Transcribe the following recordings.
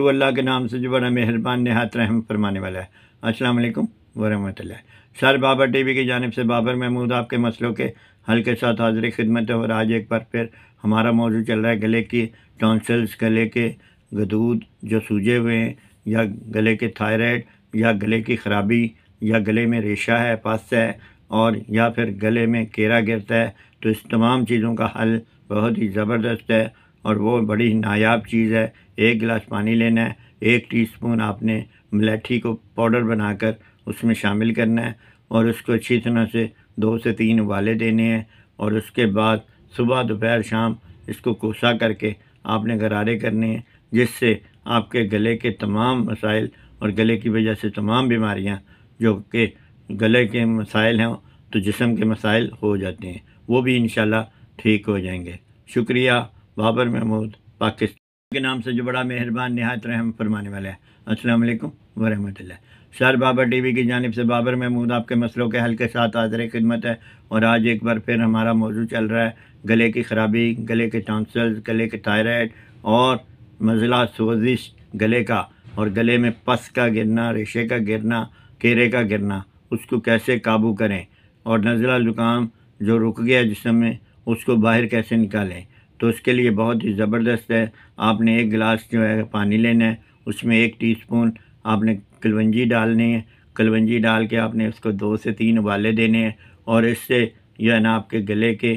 رو اللہ کے نام سے جو بڑا مہربان نہایت رحم فرمانے والا ہے السلام علیکم ورحمۃ اللہ سر بابر ٹی وی کی جانب سے بابر محمود آپ کے مسئلوں کے حل کے ساتھ حاضر خدمت ہے اور آج ایک بار پھر ہمارا موضوع چل رہا ہے گلے کی ٹونسلس گلے کے گدود جو سوجے ہوئے ہیں یا گلے کے تھائرائڈ یا گلے کی خرابی یا گلے میں ریشہ ہے پاس ہے اور یا پھر گلے میں کیرا گرتا ہے تو اس تمام چیزوں کا حل بہت ہی زبردست ہے اور وہ بڑی نایاب چیز ہے ایک گلاس پانی لینا ہے ایک ٹی سپون آپ نے ملیٹھی کو پاؤڈر بنا کر اس میں شامل کرنا ہے اور اس کو اچھی طرح سے دو سے تین ابالے دینے ہیں اور اس کے بعد صبح دوپہر شام اس کو کوسا کر کے آپ نے غرارے کرنے ہیں جس سے آپ کے گلے کے تمام مسائل اور گلے کی وجہ سے تمام بیماریاں جو کہ گلے کے مسائل ہیں تو جسم کے مسائل ہو جاتے ہیں وہ بھی انشاءاللہ ٹھیک ہو جائیں گے شکریہ بابر محمود پاکستان کے نام سے جو بڑا مہربان نہایت رحم فرمانے والا ہے السلام علیکم ورحمۃ اللہ سر بابر ٹی وی کی جانب سے بابر محمود آپ کے مسئلوں کے حل کے ساتھ حاضر خدمت ہے اور آج ایک بار پھر ہمارا موضوع چل رہا ہے گلے کی خرابی گلے کے ٹانسلز گلے کے تھائرائڈ اور مزلہ سوزش گلے کا اور گلے میں پس کا گرنا ریشے کا گرنا کیرے کا گرنا اس کو کیسے قابو کریں اور نزلہ زکام جو رک گیا جسم میں اس کو باہر کیسے نکالیں تو اس کے لیے بہت ہی زبردست ہے آپ نے ایک گلاس جو ہے پانی لینا ہے اس میں ایک ٹی اسپون آپ نے کلونجی ڈالنی ہے کلونجی ڈال کے آپ نے اس کو دو سے تین ابالے دینے ہیں اور اس سے جو ہے نا آپ کے گلے کے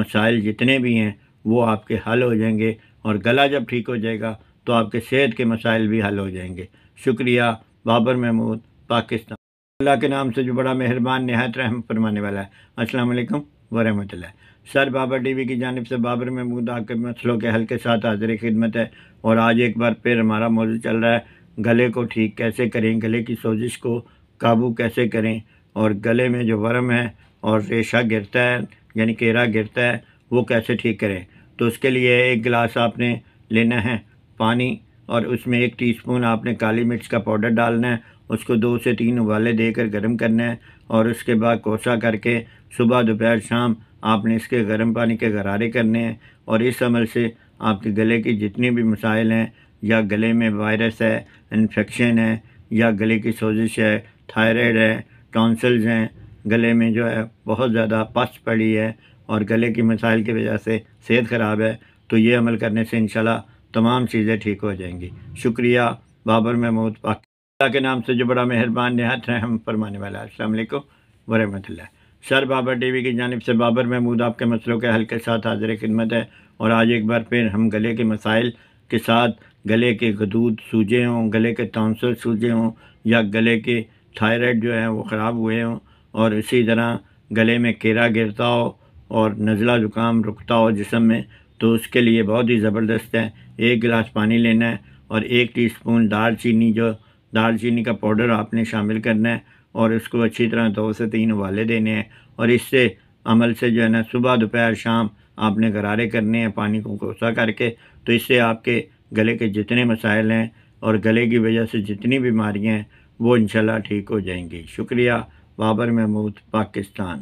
مسائل جتنے بھی ہیں وہ آپ کے حل ہو جائیں گے اور گلا جب ٹھیک ہو جائے گا تو آپ کے صحت کے مسائل بھی حل ہو جائیں گے شکریہ بابر محمود پاکستان اللہ کے نام سے جو بڑا مہربان نہایت رحم فرمانے والا ہے السلام علیکم ورحمۃ اللہ سر بابر ٹی وی کی جانب سے بابر محمود مودا مسئلوں کے حل کے ساتھ حاضر خدمت ہے اور آج ایک بار پھر ہمارا موضوع چل رہا ہے گلے کو ٹھیک کیسے کریں گلے کی سوزش کو قابو کیسے کریں اور گلے میں جو ورم ہے اور ریشہ گرتا ہے یعنی کیرا گرتا ہے وہ کیسے ٹھیک کریں تو اس کے لیے ایک گلاس آپ نے لینا ہے پانی اور اس میں ایک ٹی سپون آپ نے کالی مرچ کا پاؤڈر ڈالنا ہے اس کو دو سے تین ابالے دے کر گرم کرنا ہے اور اس کے بعد کوسا کر کے صبح دوپہر شام آپ نے اس کے گرم پانی کے غرارے کرنے ہیں اور اس عمل سے آپ کے گلے کی جتنی بھی مسائل ہیں یا گلے میں وائرس ہے انفیکشن ہے یا گلے کی سوزش ہے تھائرائڈ ہے ٹانسلز ہیں گلے میں جو ہے بہت زیادہ پس پڑی ہے اور گلے کی مسائل کی وجہ سے صحت خراب ہے تو یہ عمل کرنے سے انشاءاللہ تمام چیزیں ٹھیک ہو جائیں گی شکریہ بابر محمود پاک اللہ کے نام سے جو بڑا مہربان نہایت رحم ہم فرمانے والا السلام علیکم ورحمۃ اللہ سر بابر ٹی وی کی جانب سے بابر محمود آپ کے مسئلوں کے حل کے ساتھ حاضر خدمت ہے اور آج ایک بار پھر ہم گلے کے مسائل کے ساتھ گلے کے غدود سوجے ہوں گلے کے تانسل سوجے ہوں یا گلے کے تھائرائڈ جو ہیں وہ خراب ہوئے ہوں اور اسی طرح گلے میں کیرا گرتا ہو اور نزلہ زکام رکتا ہو جسم میں تو اس کے لیے بہت ہی زبردست ہے ایک گلاس پانی لینا ہے اور ایک ٹی اسپون دار چینی جو دال چینی کا پاؤڈر آپ نے شامل کرنا ہے اور اس کو اچھی طرح دو سے تین والے دینے ہیں اور اس سے عمل سے جو ہے نا صبح دوپہر شام آپ نے غرارے کرنے ہیں پانی کو کوسا کر کے تو اس سے آپ کے گلے کے جتنے مسائل ہیں اور گلے کی وجہ سے جتنی بیماریاں ہیں وہ انشاءاللہ ٹھیک ہو جائیں گی شکریہ بابر محمود پاکستان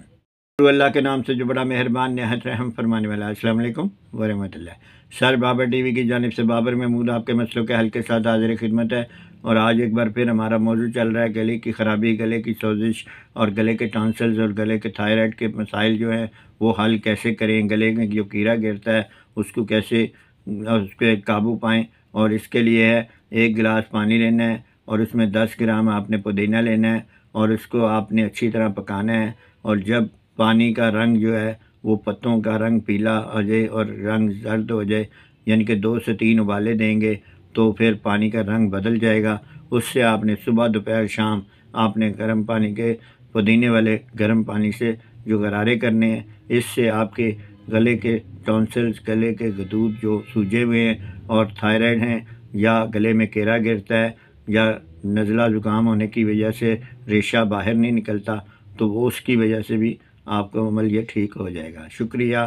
اللہ کے نام سے جو بڑا مہربان نہایت رحم فرمانے والا السلام علیکم ورحمۃ اللہ سر بابر ٹی وی کی جانب سے بابر محمود آپ کے مسئلوں کے حل کے ساتھ حاضر خدمت ہے اور آج ایک بار پھر ہمارا موضوع چل رہا ہے گلے کی خرابی گلے کی سوزش اور گلے کے ٹانسلز اور گلے کے تھائرائڈ کے مسائل جو ہیں وہ حل کیسے کریں گلے میں جو کیڑا گرتا ہے اس کو کیسے اس پہ قابو پائیں اور اس کے لیے ہے ایک گلاس پانی لینا ہے اور اس میں دس گرام آپ نے پودینہ لینا ہے اور اس کو آپ نے اچھی طرح پکانا ہے اور جب پانی کا رنگ جو ہے وہ پتوں کا رنگ پیلا ہو جائے اور رنگ زرد ہو جائے یعنی کہ دو سے تین ابالے دیں گے تو پھر پانی کا رنگ بدل جائے گا اس سے آپ نے صبح دوپہر شام آپ نے گرم پانی کے پودینے والے گرم پانی سے جو غرارے کرنے ہیں اس سے آپ کے گلے کے ٹونسلز گلے کے گدود جو سوجے ہوئے ہیں اور تھائرائڈ ہیں یا گلے میں کیرا گرتا ہے یا نزلہ زکام ہونے کی وجہ سے ریشہ باہر نہیں نکلتا تو وہ اس کی وجہ سے بھی آپ کا عمل یہ ٹھیک ہو جائے گا شکریہ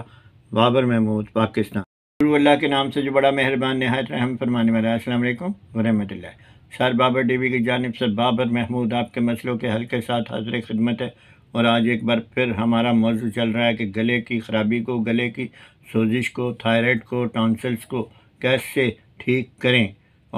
بابر محمود پاکستان شروع اللہ کے نام سے جو بڑا مہربان نہایت رحم فرمانے والا ہے السلام علیکم ورحمۃ اللہ سر بابر ٹی وی کی جانب سے بابر محمود آپ کے مسئلوں کے حل کے ساتھ حاضر خدمت ہے اور آج ایک بار پھر ہمارا موضوع چل رہا ہے کہ گلے کی خرابی کو گلے کی سوزش کو تھائرائڈ کو ٹانسلس کو کیسے ٹھیک کریں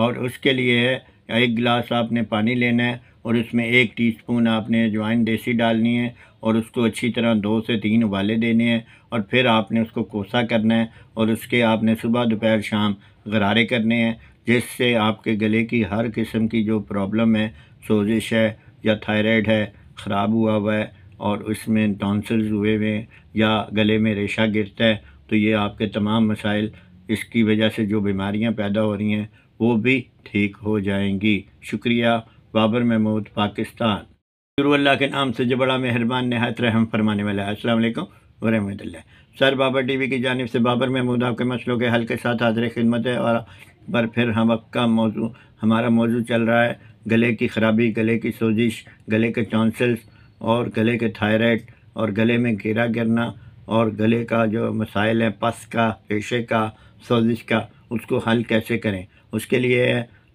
اور اس کے لیے ہے ایک گلاس آپ نے پانی لینا ہے اور اس میں ایک ٹی سپون آپ نے جوائن دیسی ڈالنی ہے اور اس کو اچھی طرح دو سے تین ابالے دینے ہیں اور پھر آپ نے اس کو کوسا کرنا ہے اور اس کے آپ نے صبح دوپہر شام غرارے کرنے ہیں جس سے آپ کے گلے کی ہر قسم کی جو پرابلم ہے سوزش ہے یا تھائرائڈ ہے خراب ہوا ہوا ہے اور اس میں ٹانسلز ہوئے ہوئے یا گلے میں ریشہ گرتا ہے تو یہ آپ کے تمام مسائل اس کی وجہ سے جو بیماریاں پیدا ہو رہی ہیں وہ بھی ٹھیک ہو جائیں گی شکریہ بابر محمود پاکستان شروع اللہ کے نام سے جو بڑا مہربان نہایت رحم فرمانے والا ہے السلام علیکم ورحمۃ اللہ سر بابر ٹی وی کی جانب سے بابر محمود آپ کے مسئلوں کے حل کے ساتھ حاضر خدمت ہے اور پر پھر ہم اب کا موضوع ہمارا موضوع چل رہا ہے گلے کی خرابی گلے کی سوزش گلے کے چانسلس اور گلے کے تھائرائڈ اور گلے میں گھیرا گرنا اور گلے کا جو مسائل ہیں پس کا پیشے کا سوزش کا اس کو حل کیسے کریں اس کے لیے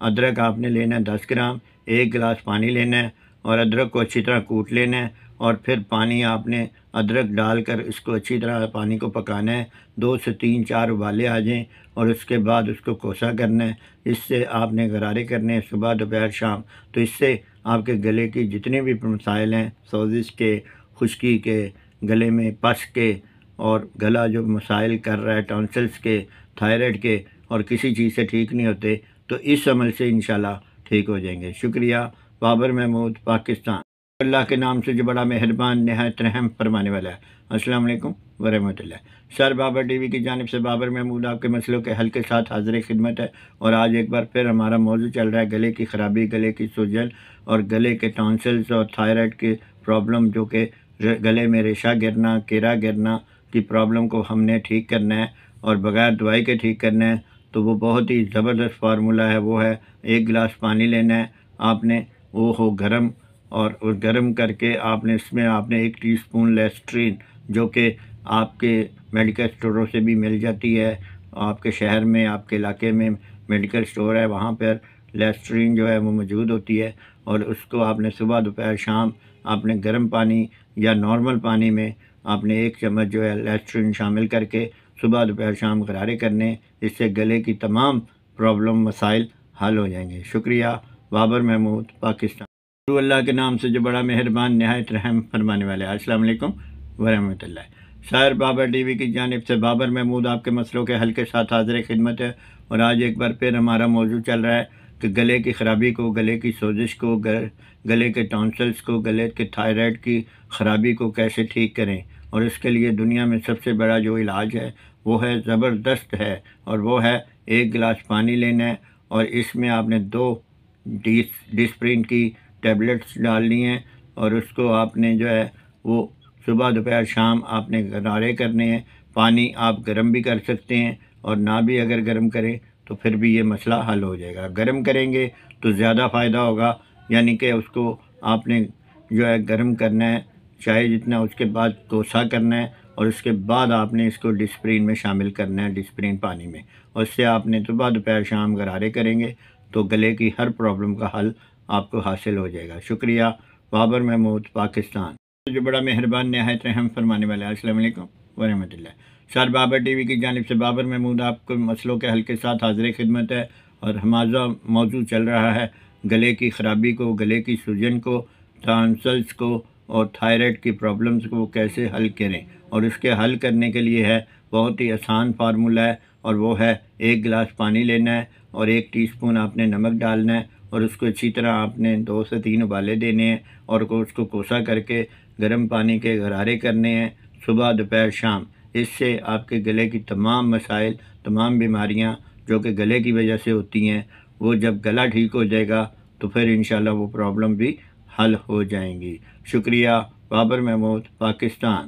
ادرک آپ نے لینا دس گرام ایک گلاس پانی لینا ہے اور ادرک کو اچھی طرح کوٹ لینا ہے اور پھر پانی آپ نے ادرک ڈال کر اس کو اچھی طرح پانی کو پکانا ہے دو سے تین چار ابالے آ جائیں اور اس کے بعد اس کو کوسا کرنا ہے اس سے آپ نے غرارے کرنے ہیں صبح دوپہر شام تو اس سے آپ کے گلے کی جتنے بھی مسائل ہیں سوزش کے خشکی کے گلے میں پس کے اور گلا جو مسائل کر رہا ہے ٹونسلس کے تھائرائڈ کے اور کسی چیز سے ٹھیک نہیں ہوتے تو اس عمل سے انشاءاللہ ٹھیک ہو جائیں گے شکریہ بابر محمود پاکستان اللہ کے نام سے جو بڑا مہربان نہایت رحم فرمانے والا ہے السلام علیکم ورحمۃ اللہ سر بابر ٹی وی کی جانب سے بابر محمود آپ کے مسئلوں کے حل کے ساتھ حاضر خدمت ہے اور آج ایک بار پھر ہمارا موضوع چل رہا ہے گلے کی خرابی گلے کی سوجل اور گلے کے ٹانسلس اور تھائرائڈ کی پرابلم جو کہ گلے میں ریشہ گرنا کیرا گرنا کی پرابلم کو ہم نے ٹھیک کرنا ہے اور بغیر دوائی کے ٹھیک کرنا ہے تو وہ بہت ہی زبردست فارمولا ہے وہ ہے ایک گلاس پانی لینا ہے آپ نے وہ ہو گرم اور گرم کر کے آپ نے اس میں آپ نے ایک ٹی سپون لیسٹرین جو کہ آپ کے میڈیکل اسٹوروں سے بھی مل جاتی ہے آپ کے شہر میں آپ کے علاقے میں میڈیکل اسٹور ہے وہاں پر لیسٹرین جو ہے وہ موجود ہوتی ہے اور اس کو آپ نے صبح دوپہر شام آپ نے گرم پانی یا نارمل پانی میں آپ نے ایک چمچ جو ہے لیسٹرین شامل کر کے صبح دوپہر شام غرارے کرنے اس سے گلے کی تمام پرابلم مسائل حل ہو جائیں گے شکریہ بابر محمود پاکستان عبر اللہ کے نام سے جو بڑا مہربان نہایت رحم فرمانے والے السلام علیکم ورحمۃ اللہ شاعر بابر ٹی وی کی جانب سے بابر محمود آپ کے مسئلوں کے حل کے ساتھ حاضر خدمت ہے اور آج ایک بار پھر ہمارا موضوع چل رہا ہے کہ گلے کی خرابی کو گلے کی سوزش کو گلے کے ٹانسلس کو گلے کے تھائرائڈ کی خرابی کو کیسے ٹھیک کریں اور اس کے لیے دنیا میں سب سے بڑا جو علاج ہے وہ ہے زبردست ہے اور وہ ہے ایک گلاس پانی لینا ہے اور اس میں آپ نے دو ڈسپرین ڈسپرن کی ٹیبلٹس ڈالنی ہیں اور اس کو آپ نے جو ہے وہ صبح دوپہر شام آپ نے غرارے کرنے ہیں پانی آپ گرم بھی کر سکتے ہیں اور نہ بھی اگر گرم کریں تو پھر بھی یہ مسئلہ حل ہو جائے گا گرم کریں گے تو زیادہ فائدہ ہوگا یعنی کہ اس کو آپ نے جو ہے گرم کرنا ہے چاہے جتنا اس کے بعد کوسا کرنا ہے اور اس کے بعد آپ نے اس کو ڈسپرین میں شامل کرنا ہے ڈسپرین پانی میں اس سے آپ نے تو بعد دوپہر شام غرارے کریں گے تو گلے کی ہر پرابلم کا حل آپ کو حاصل ہو جائے گا شکریہ بابر محمود پاکستان جو بڑا مہربان نہایت رحم فرمانے والا السلام علیکم ورحمۃ اللہ سر بابر ٹی وی کی جانب سے بابر محمود آپ کو مسئلوں کے حل کے ساتھ حاضر خدمت ہے اور ہمازہ موضوع چل رہا ہے گلے کی خرابی کو گلے کی سوجن کو ٹانسلس کو اور تھائرائڈ کی پرابلمز کو کیسے حل کریں اور اس کے حل کرنے کے لیے ہے بہت ہی آسان فارمولہ ہے اور وہ ہے ایک گلاس پانی لینا ہے اور ایک ٹی سپون آپ نے نمک ڈالنا ہے اور اس کو اچھی طرح آپ نے دو سے تین ابالے دینے ہیں اور اس کو کوسا کر کے گرم پانی کے غرارے کرنے ہیں صبح دوپہر شام اس سے آپ کے گلے کی تمام مسائل تمام بیماریاں جو کہ گلے کی وجہ سے ہوتی ہیں وہ جب گلا ٹھیک ہو جائے گا تو پھر انشاءاللہ وہ پرابلم بھی حل ہو جائیں گی شکریہ بابر محمود پاکستان